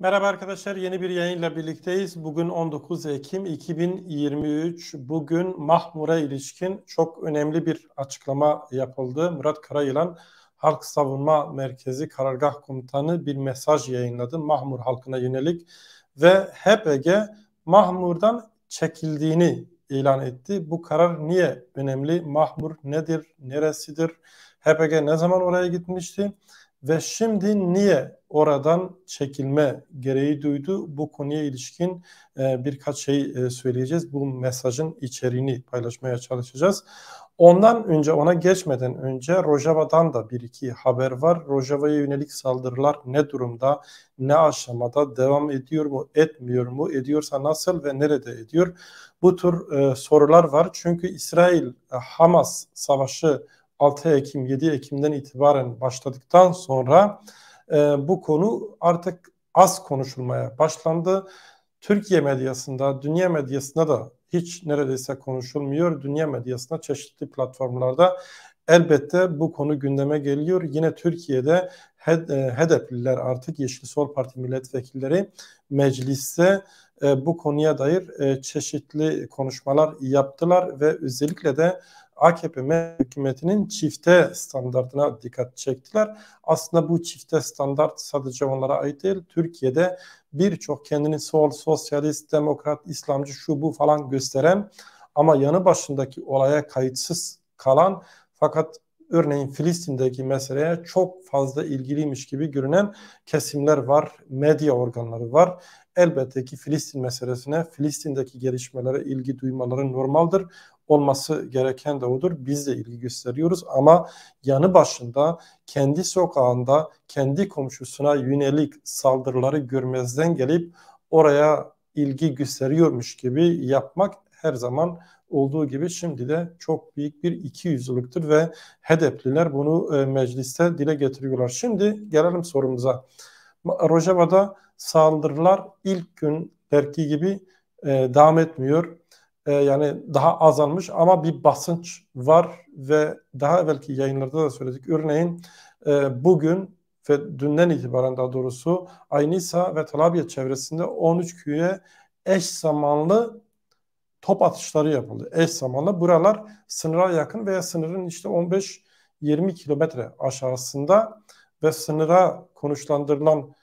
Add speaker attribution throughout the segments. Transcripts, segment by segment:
Speaker 1: Merhaba arkadaşlar, yeni bir yayınla birlikteyiz. Bugün 19 Ekim 2023. Bugün Mahmur'a ilişkin çok önemli bir açıklama yapıldı. Murat Karayılan, Halk Savunma Merkezi Karargah Komutanı bir mesaj yayınladı Mahmur halkına yönelik ve HPG Mahmur'dan çekildiğini ilan etti. Bu karar niye önemli? Mahmur nedir? Neresidir? HPG ne zaman oraya gitmişti? ve şimdi niye oradan çekilme gereği duydu? Bu konuya ilişkin e, birkaç şey e, söyleyeceğiz. Bu mesajın içeriğini paylaşmaya çalışacağız. Ondan önce, ona geçmeden önce Rojava'dan da bir iki haber var. Rojava'ya yönelik saldırılar ne durumda, ne aşamada, devam ediyor mu, etmiyor mu, ediyorsa nasıl ve nerede ediyor? Bu tür e, sorular var. Çünkü İsrail-Hamas e, savaşı 6 Ekim 7 Ekim'den itibaren başladıktan sonra e, bu konu artık az konuşulmaya başlandı. Türkiye medyasında, dünya medyasında da hiç neredeyse konuşulmuyor. Dünya medyasında çeşitli platformlarda elbette bu konu gündeme geliyor. Yine Türkiye'de HDP'liler e e, artık Yeşil Sol Parti milletvekilleri mecliste e, bu konuya dair çeşitli konuşmalar yaptılar ve özellikle de AKP hükümetinin çifte standartına dikkat çektiler. Aslında bu çifte standart sadece onlara ait değil. Türkiye'de birçok kendini sol, sosyalist, demokrat, İslamcı, şu bu falan gösteren ama yanı başındaki olaya kayıtsız kalan fakat örneğin Filistin'deki meseleye çok fazla ilgiliymiş gibi görünen kesimler var, medya organları var. Elbette ki Filistin meselesine, Filistin'deki gelişmelere ilgi duymaları normaldir olması gereken de odur. Biz de ilgi gösteriyoruz ama yanı başında kendi sokağında kendi komşusuna yönelik saldırıları görmezden gelip oraya ilgi gösteriyormuş gibi yapmak her zaman olduğu gibi şimdi de çok büyük bir iki ikiyüzlülüktür ve HDP'liler bunu e, mecliste dile getiriyorlar. Şimdi gelelim sorumuza. Rojava'da saldırılar ilk gün belki gibi e, devam etmiyor e, yani daha azalmış ama bir basınç var ve daha evvelki yayınlarda da söyledik. Örneğin e, bugün ve dünden itibaren daha doğrusu Aynisa ve Talabiye çevresinde 13 köye eş zamanlı top atışları yapıldı. Eş zamanlı buralar sınıra yakın veya sınırın işte 15-20 kilometre aşağısında ve sınıra konuşlandırılan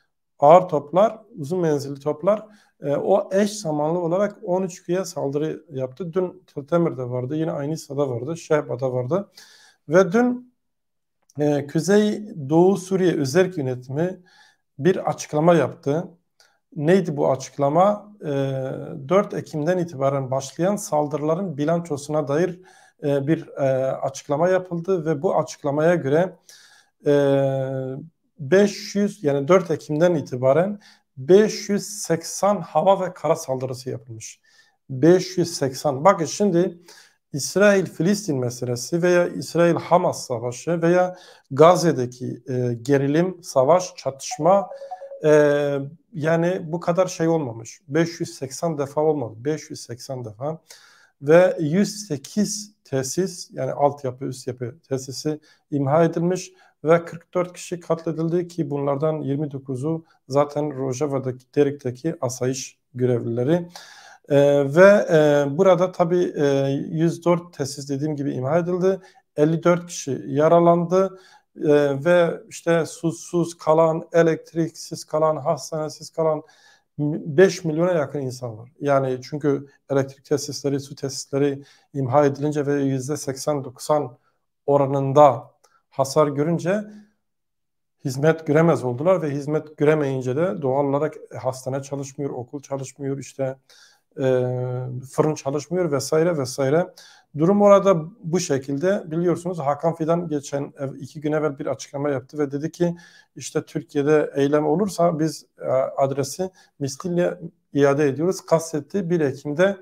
Speaker 1: ağır toplar, uzun menzilli toplar e, o eş zamanlı olarak 13 köye saldırı yaptı. Dün Temir'de vardı, yine Aynisa'da vardı, Şehba'da vardı. Ve dün e, Kuzey Doğu Suriye Özerk Yönetimi bir açıklama yaptı. Neydi bu açıklama? E, 4 Ekim'den itibaren başlayan saldırıların bilançosuna dair e, bir e, açıklama yapıldı ve bu açıklamaya göre e, 500 yani 4 Ekim'den itibaren 580 hava ve kara saldırısı yapılmış. 580. Bakın şimdi İsrail-Filistin meselesi veya İsrail-Hamas savaşı veya Gazze'deki e, gerilim, savaş, çatışma e, yani bu kadar şey olmamış. 580 defa olmadı. 580 defa ve 108 tesis yani altyapı üst yapı tesisi imha edilmiş ve 44 kişi katledildi ki bunlardan 29'u zaten Rojava'daki Derik'teki asayiş görevlileri. E, ve e, burada tabi e, 104 tesis dediğim gibi imha edildi. 54 kişi yaralandı e, ve işte susuz kalan, elektriksiz kalan, hastanesiz kalan 5 milyona yakın insan var. Yani çünkü elektrik tesisleri, su tesisleri imha edilince ve %80-90 oranında hasar görünce hizmet göremez oldular ve hizmet göremeyince de doğal olarak e, hastane çalışmıyor, okul çalışmıyor, işte e, fırın çalışmıyor vesaire vesaire. Durum orada bu şekilde biliyorsunuz Hakan Fidan geçen iki gün evvel bir açıklama yaptı ve dedi ki işte Türkiye'de eylem olursa biz e, adresi misliyle iade ediyoruz. Kastetti 1 Ekim'de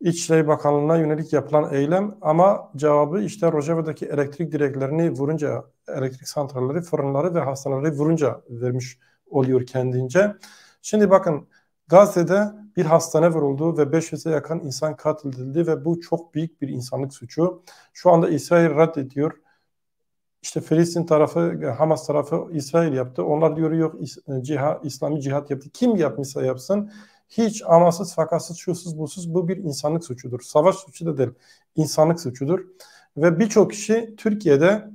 Speaker 1: İçişleri Bakanlığı'na yönelik yapılan eylem ama cevabı işte Rojava'daki elektrik direklerini vurunca, elektrik santralleri, fırınları ve hastaneleri vurunca vermiş oluyor kendince. Şimdi bakın Gazze'de bir hastane vuruldu ve 500'e yakın insan katledildi ve bu çok büyük bir insanlık suçu. Şu anda İsrail reddediyor. İşte Filistin tarafı, Hamas tarafı İsrail yaptı. Onlar diyor yok ciha, İslami cihat yaptı. Kim yapmışsa yapsın. Hiç amasız fakasız şusuz busuz bu bir insanlık suçudur. Savaş suçu da değil İnsanlık suçudur. Ve birçok kişi Türkiye'de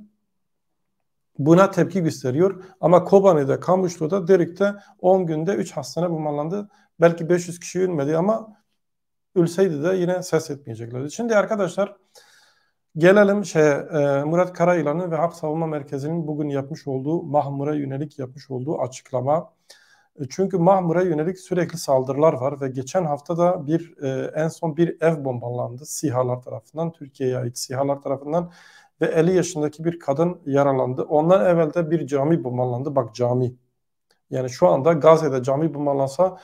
Speaker 1: buna tepki gösteriyor. Ama Kobani'de, Kamuşlu'da, Derik'te 10 günde 3 hastane bombalandı. Belki 500 kişi ölmedi ama ölseydi de yine ses etmeyeceklerdi. Şimdi arkadaşlar gelelim şey Murat Karayılan'ın ve Harp Savunma Merkezi'nin bugün yapmış olduğu Mahmur'a yönelik yapmış olduğu açıklama. E, çünkü Mahmur'a yönelik sürekli saldırılar var ve geçen hafta da bir e, en son bir ev bombalandı SİHA'lar tarafından, Türkiye'ye ait SİHA'lar tarafından ve 50 yaşındaki bir kadın yaralandı. Ondan evvel de bir cami bombalandı. Bak cami. Yani şu anda Gazze'de cami bombalansa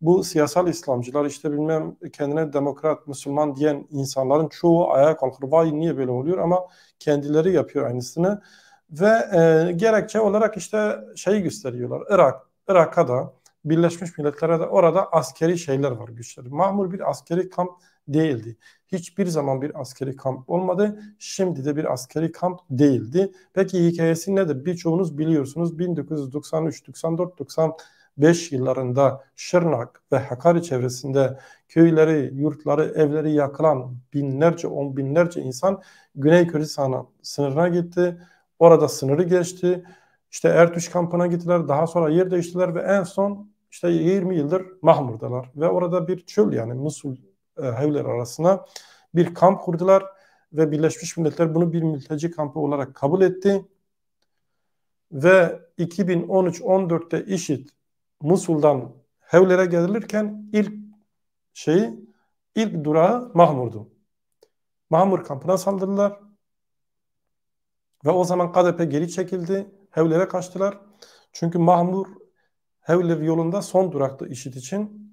Speaker 1: bu siyasal İslamcılar işte bilmem kendine demokrat, Müslüman diyen insanların çoğu ayağa kalkır. Vay niye böyle oluyor ama kendileri yapıyor aynısını. Ve e, gerekçe olarak işte şeyi gösteriyorlar. Irak, Irak'a da Birleşmiş Milletler'e de orada askeri şeyler var güçler. Mahmur bir askeri kamp değildi. Hiçbir zaman bir askeri kamp olmadı. Şimdi de bir askeri kamp değildi. Peki hikayesi nedir? Birçoğunuz biliyorsunuz 1993, 94, 95 yıllarında Şırnak ve Hakkari çevresinde köyleri, yurtları, evleri yakılan binlerce, on binlerce insan Güney Kürdistan sınırına gitti. Orada sınırı geçti işte Ertuş kampına gittiler. Daha sonra yer değiştiler ve en son işte 20 yıldır Mahmur'dalar. Ve orada bir çöl yani Musul e, evler arasına bir kamp kurdular. Ve Birleşmiş Milletler bunu bir mülteci kampı olarak kabul etti. Ve 2013-14'te IŞİD Musul'dan Hevler'e gelirken ilk şeyi ilk durağı Mahmur'du. Mahmur kampına saldırdılar. Ve o zaman KDP geri çekildi Hevlev'e kaçtılar. Çünkü Mahmur hevler yolunda son durakta işit için.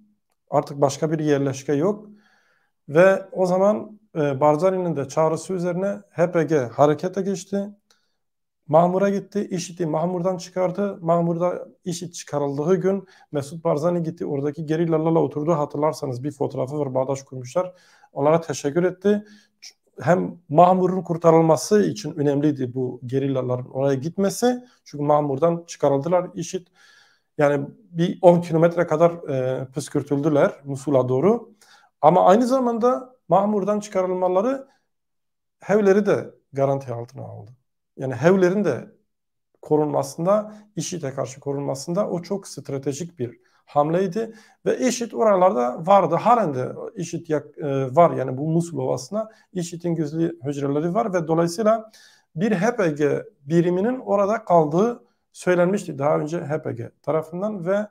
Speaker 1: Artık başka bir yerleşke yok. Ve o zaman e, Barzani'nin de çağrısı üzerine HPG harekete geçti. Mahmur'a gitti. IŞİD'i Mahmur'dan çıkardı. Mahmur'da işit çıkarıldığı gün Mesut Barzani gitti. Oradaki gerillalarla oturdu. Hatırlarsanız bir fotoğrafı var. Bağdaş kurmuşlar. Onlara teşekkür etti hem Mahmur'un kurtarılması için önemliydi bu gerillaların oraya gitmesi. Çünkü Mahmur'dan çıkarıldılar. işit yani bir 10 kilometre kadar e, püskürtüldüler Musul'a doğru. Ama aynı zamanda Mahmur'dan çıkarılmaları Hevler'i de garanti altına aldı. Yani Hevler'in de korunmasında, IŞİD'e karşı korunmasında o çok stratejik bir hamleydi ve IŞİD oralarda vardı. Halen de IŞİD e, var yani bu Musul Ovası'na IŞİD'in gizli hücreleri var ve dolayısıyla bir HPG biriminin orada kaldığı söylenmişti daha önce HPG tarafından ve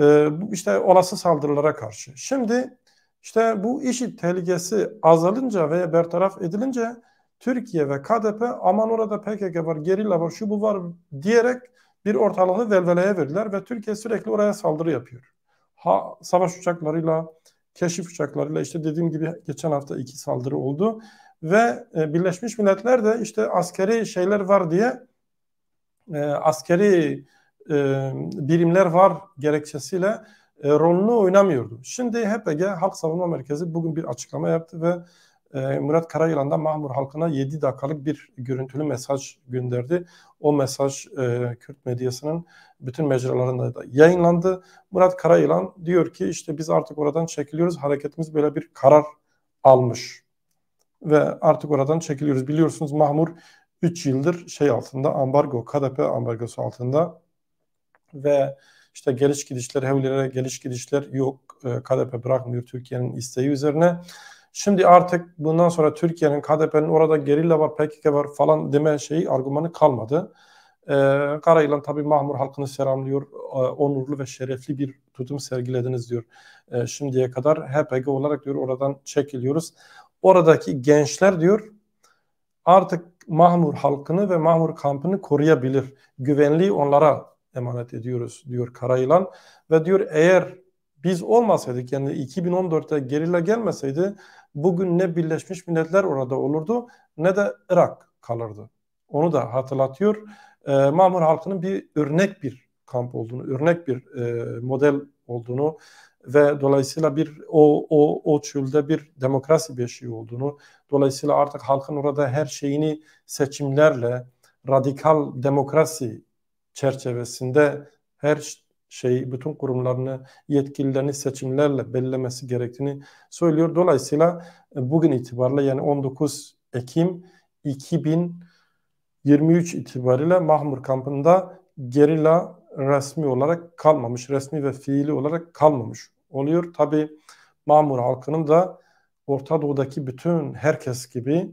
Speaker 1: e, işte olası saldırılara karşı. Şimdi işte bu IŞİD tehlikesi azalınca ve bertaraf edilince Türkiye ve KDP aman orada PKK var, gerilla var, şu bu var diyerek bir ortalığı velveleye verdiler ve Türkiye sürekli oraya saldırı yapıyor. Ha, savaş uçaklarıyla, keşif uçaklarıyla işte dediğim gibi geçen hafta iki saldırı oldu ve e, Birleşmiş Milletler de işte askeri şeyler var diye e, askeri e, birimler var gerekçesiyle e, rolünü oynamıyordu. Şimdi HPG Halk Savunma Merkezi bugün bir açıklama yaptı ve ee, Murat Karayılan'dan Mahmur halkına 7 dakikalık bir görüntülü mesaj gönderdi. O mesaj e, Kürt medyasının bütün mecralarında da yayınlandı. Murat Karayılan diyor ki işte biz artık oradan çekiliyoruz. Hareketimiz böyle bir karar almış ve artık oradan çekiliyoruz. Biliyorsunuz Mahmur 3 yıldır şey altında ambargo, KDP ambargosu altında ve işte geliş gidişler, evlere geliş gidişler yok. Ee, KDP bırakmıyor Türkiye'nin isteği üzerine. Şimdi artık bundan sonra Türkiye'nin KDP'nin orada gerilla var, PKK var falan deme şeyi argümanı kalmadı. Ee, Karayılan tabi Mahmur halkını selamlıyor. Ee, onurlu ve şerefli bir tutum sergilediniz diyor. Ee, şimdiye kadar HPG olarak diyor oradan çekiliyoruz. Oradaki gençler diyor artık Mahmur halkını ve Mahmur kampını koruyabilir. Güvenliği onlara emanet ediyoruz diyor Karayılan ve diyor eğer biz olmasaydık yani 2014'te gerilla gelmeseydi bugün ne Birleşmiş Milletler orada olurdu ne de Irak kalırdı. Onu da hatırlatıyor. E, mamur halkının bir örnek bir kamp olduğunu, örnek bir e, model olduğunu ve dolayısıyla bir o o o çölde bir demokrasi bir şey olduğunu, dolayısıyla artık halkın orada her şeyini seçimlerle radikal demokrasi çerçevesinde her şey bütün kurumlarını yetkililerini seçimlerle belirlemesi gerektiğini söylüyor. Dolayısıyla e, bugün itibariyle yani 19 Ekim 2023 itibariyle Mahmur kampında gerilla resmi olarak kalmamış, resmi ve fiili olarak kalmamış oluyor. Tabi Mahmur halkının da Orta Doğu'daki bütün herkes gibi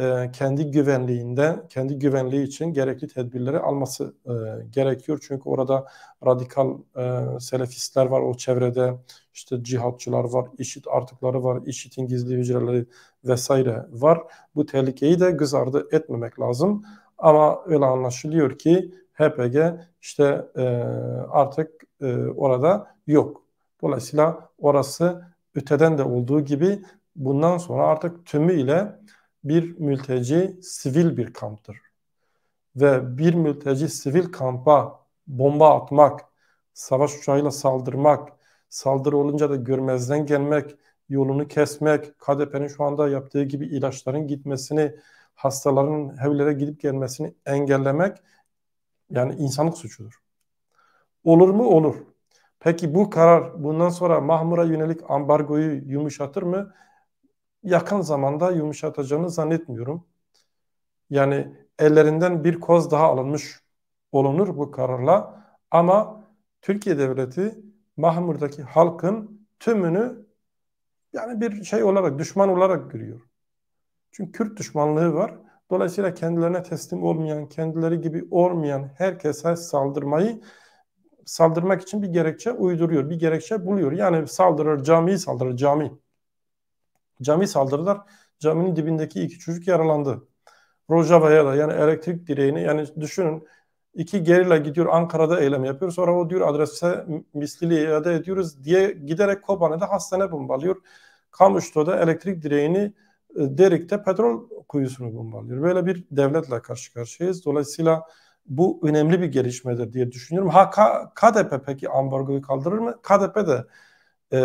Speaker 1: e, kendi güvenliğinde, kendi güvenliği için gerekli tedbirleri alması e, gerekiyor. Çünkü orada radikal e, selefistler var o çevrede, işte cihatçılar var, işit artıkları var, işitin gizli hücreleri vesaire var. Bu tehlikeyi de göz ardı etmemek lazım. Ama öyle anlaşılıyor ki HPG işte e, artık e, orada yok. Dolayısıyla orası öteden de olduğu gibi bundan sonra artık tümüyle ile bir mülteci sivil bir kamptır. Ve bir mülteci sivil kampa bomba atmak, savaş uçağıyla saldırmak, saldırı olunca da görmezden gelmek, yolunu kesmek, KDP'nin şu anda yaptığı gibi ilaçların gitmesini, hastaların evlere gidip gelmesini engellemek yani insanlık suçudur. Olur mu? Olur. Peki bu karar bundan sonra Mahmur'a yönelik ambargoyu yumuşatır mı? yakın zamanda yumuşatacağını zannetmiyorum. Yani ellerinden bir koz daha alınmış olunur bu kararla ama Türkiye Devleti Mahmur'daki halkın tümünü yani bir şey olarak, düşman olarak görüyor. Çünkü Kürt düşmanlığı var. Dolayısıyla kendilerine teslim olmayan, kendileri gibi olmayan herkese saldırmayı saldırmak için bir gerekçe uyduruyor, bir gerekçe buluyor. Yani saldırır, camiyi saldırır, camiyi. Cami saldırdılar. Caminin dibindeki iki çocuk yaralandı. Rojava'ya da yani elektrik direğini yani düşünün iki gerilla gidiyor Ankara'da eylem yapıyor. Sonra o diyor adrese mislili iade ediyoruz diye giderek Kobane'de hastane bombalıyor. Kamuşlu'da elektrik direğini e, Derik'te petrol kuyusunu bombalıyor. Böyle bir devletle karşı karşıyayız. Dolayısıyla bu önemli bir gelişmedir diye düşünüyorum. Ha KDP peki ambargoyu kaldırır mı? KDP de e,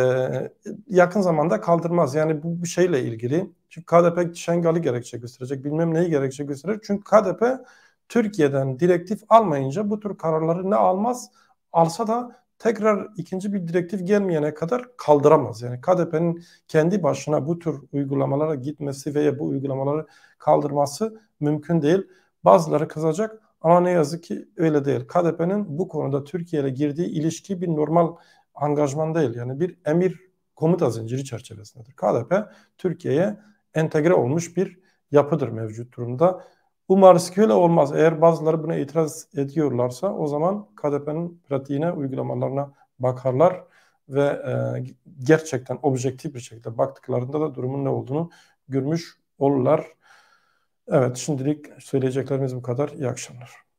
Speaker 1: yakın zamanda kaldırmaz. Yani bu şeyle ilgili çünkü KDP Şengal'i gerekçe gösterecek bilmem neyi gerekçe gösterir. Çünkü KDP Türkiye'den direktif almayınca bu tür kararları ne almaz alsa da tekrar ikinci bir direktif gelmeyene kadar kaldıramaz. Yani KDP'nin kendi başına bu tür uygulamalara gitmesi veya bu uygulamaları kaldırması mümkün değil. Bazıları kızacak ama ne yazık ki öyle değil. KDP'nin bu konuda Türkiye ile girdiği ilişki bir normal angajman değil yani bir emir komuta zinciri çerçevesindedir. KDP Türkiye'ye entegre olmuş bir yapıdır mevcut durumda. Umarız ki öyle olmaz. Eğer bazıları buna itiraz ediyorlarsa o zaman KDP'nin pratiğine, uygulamalarına bakarlar ve e, gerçekten objektif bir şekilde baktıklarında da durumun ne olduğunu görmüş olurlar. Evet şimdilik söyleyeceklerimiz bu kadar. İyi akşamlar.